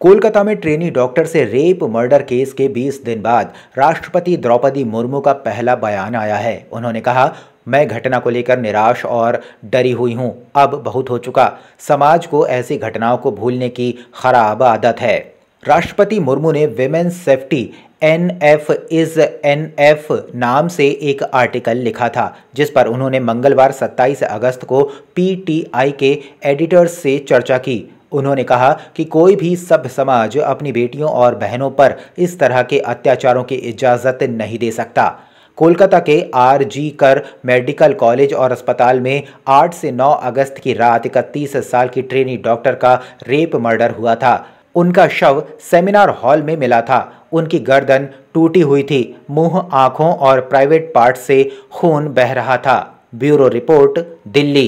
कोलकाता में trainee doctor से rape murder case के 20 दिन बाद राष्ट्रपति द्रौपदी मुर्मू का पहला बयान आया है उन्होंने कहा मैं घटना को लेकर निराश और डरी हुई हूं अब बहुत हो चुका समाज को ऐसी घटनाओं को भूलने की खराब आदत है राष्ट्रपति मुर्मू ने women's safety N F is N F नाम से एक आर्टिकल लिखा था जिस पर उन्होंने मंगलवार 27 अगस्त को पीटीआई के एडिटर्स से चर्चा की उन्होंने कहा कि कोई भी सभ्य समाज अपनी बेटियों और बहनों पर इस तरह के अत्याचारों की इजाज़त नहीं दे सकता कोलकाता के आर जी कर मेडिकल कॉलेज और अस्पताल में 8 से 9 अगस्त की रात इकतीस साल की ट्रेनी डॉक्टर का रेप मर्डर हुआ था उनका शव सेमिनार हॉल में मिला था उनकी गर्दन टूटी हुई थी मुंह आंखों और प्राइवेट पार्ट से खून बह रहा था ब्यूरो रिपोर्ट दिल्ली